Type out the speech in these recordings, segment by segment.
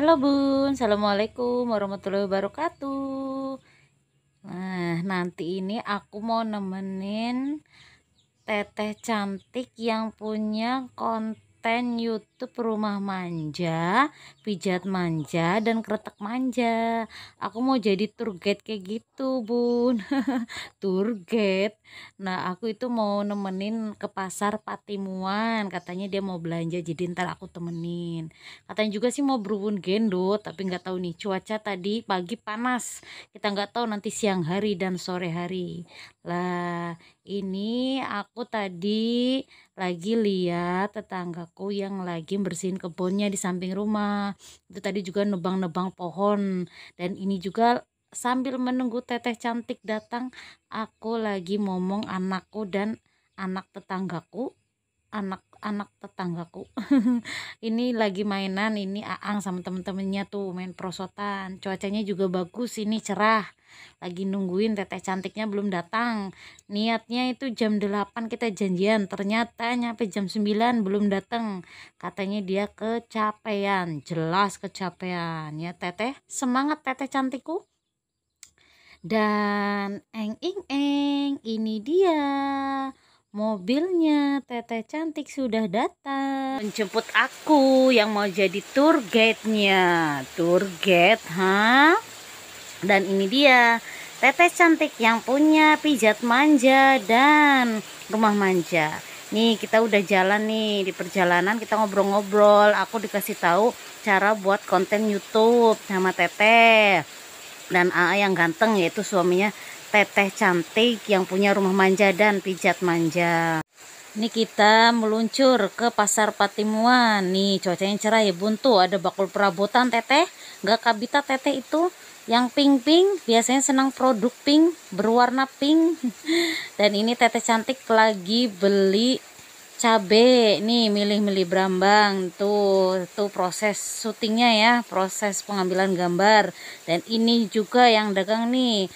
Halo Bun, Assalamualaikum warahmatullahi wabarakatuh Nah nanti ini aku mau nemenin teteh cantik yang punya konten konten YouTube rumah manja, pijat manja, dan keretak manja. Aku mau jadi tour guide kayak gitu, Bun. tour guide. Nah, aku itu mau nemenin ke pasar Patimuan. Katanya dia mau belanja, jadi ntar aku temenin. Katanya juga sih mau berubun gendut, tapi nggak tahu nih cuaca tadi pagi panas. Kita nggak tahu nanti siang hari dan sore hari. Lah, ini aku tadi lagi lihat tetanggaku yang lagi bersihin kebunnya di samping rumah. Itu tadi juga nebang-nebang pohon dan ini juga sambil menunggu teteh cantik datang, aku lagi ngomong anakku dan anak tetanggaku, anak anak tetanggaku ini lagi mainan ini Aang sama temen-temennya tuh main prosotan cuacanya juga bagus ini cerah lagi nungguin teteh cantiknya belum datang niatnya itu jam 8 kita janjian ternyata nyampe jam 9 belum datang katanya dia kecapean jelas kecapean ya teteh semangat teteh cantikku dan eng eng eng ini dia Mobilnya Teteh Cantik sudah datang menjemput aku yang mau jadi tour guide-nya. Tour guide, ha? Dan ini dia Teteh Cantik yang punya pijat manja dan rumah manja. Nih, kita udah jalan nih di perjalanan kita ngobrol-ngobrol. Aku dikasih tahu cara buat konten YouTube sama Teteh. Dan AA yang ganteng yaitu suaminya teteh cantik yang punya rumah manja dan pijat manja ini kita meluncur ke pasar Patimuan nih cuacanya cerah ya bun. Tuh ada bakul perabotan teteh gak kabita teteh itu yang pink-pink biasanya senang produk pink berwarna pink dan ini teteh cantik lagi beli cabe nih milih-milih berambang tuh tuh proses syutingnya ya proses pengambilan gambar dan ini juga yang dagang nih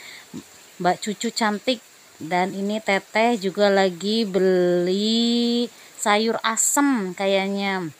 Mbak Cucu cantik dan ini teteh juga lagi beli sayur asem kayaknya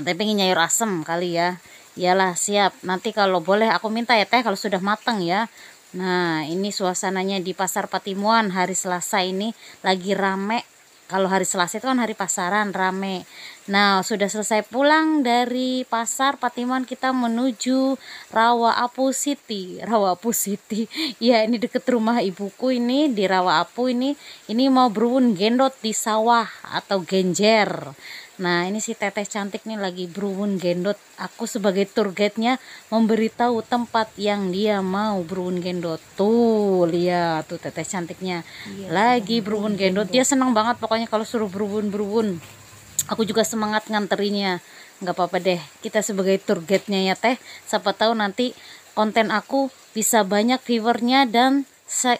teteh pengen sayur asem kali ya iyalah siap nanti kalau boleh aku minta ya teh kalau sudah matang ya nah ini suasananya di pasar Patimuan hari Selasa ini lagi rame kalau hari Selasa itu kan hari pasaran rame Nah, sudah selesai pulang dari pasar Patiman kita menuju Rawa Apu City. Rawa Apu City. Ya, ini deket rumah ibuku ini di Rawa Apu ini. Ini mau berun gendot di sawah atau genjer. Nah, ini si teteh cantik nih lagi berun gendot. Aku sebagai tour guide-nya memberitahu tempat yang dia mau berun gendot. Tuh, lihat tuh teteh cantiknya. Iya, lagi berun gendot. gendot. Dia senang banget pokoknya kalau suruh berun-berun aku juga semangat nganterinya, nggak apa-apa deh kita sebagai targetnya ya teh siapa tahu nanti konten aku bisa banyak viewernya dan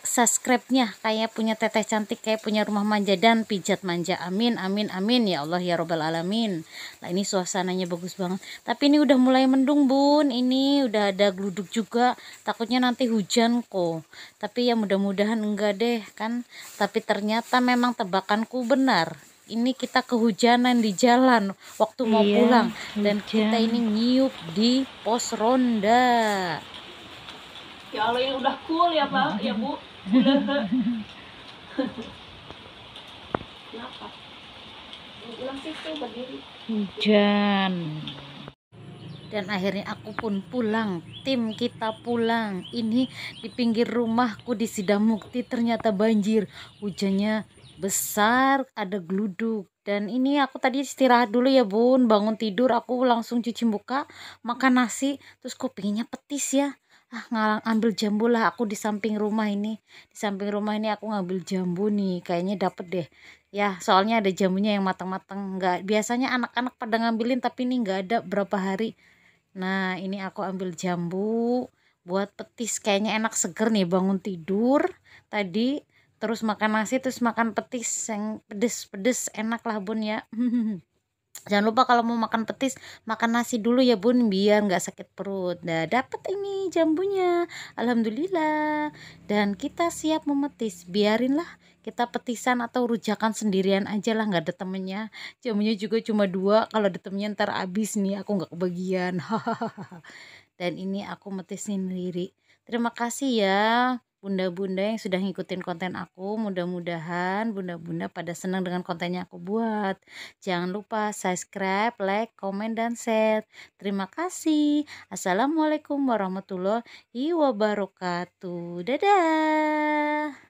subscribe-nya kayak punya teteh cantik kayak punya rumah manja dan pijat manja amin amin amin ya Allah ya robbal alamin nah ini suasananya bagus banget tapi ini udah mulai mendung bun ini udah ada geluduk juga takutnya nanti hujan kok tapi ya mudah-mudahan enggak deh kan tapi ternyata memang tebakanku benar ini kita kehujanan di jalan waktu mau iya, pulang hujan. dan kita ini nyiup di pos ronda. Ya Allah yang udah cool ya Pak, ya Bu. Kenapa? Hujan. Dan akhirnya aku pun pulang, tim kita pulang. Ini di pinggir rumahku di Sidamukti ternyata banjir. Hujannya besar, ada gluduk. Dan ini aku tadi istirahat dulu ya bun, bangun tidur aku langsung cuci muka, makan nasi, terus kupingnya petis ya. Ah ngalang ambil jambu lah aku di samping rumah ini, di samping rumah ini aku ngambil jambu nih, kayaknya dapet deh. Ya soalnya ada jambunya yang matang-matang, nggak biasanya anak-anak pada ngambilin tapi ini nggak ada berapa hari. Nah ini aku ambil jambu buat petis, kayaknya enak seger nih bangun tidur tadi terus makan nasi terus makan petis yang pedes-pedes enak lah bun ya jangan lupa kalau mau makan petis makan nasi dulu ya bun biar nggak sakit perut nah dapat ini jambunya alhamdulillah dan kita siap memetis biarinlah kita petisan atau rujakan sendirian aja lah nggak ada temennya jamunya juga cuma dua kalau ada temennya ntar abis nih aku nggak kebagian dan ini aku metis sendiri terima kasih ya bunda-bunda yang sudah ngikutin konten aku. Mudah-mudahan bunda-bunda pada senang dengan kontennya aku buat. Jangan lupa subscribe, like, komen, dan share. Terima kasih. Assalamualaikum warahmatullahi wabarakatuh. Dadah.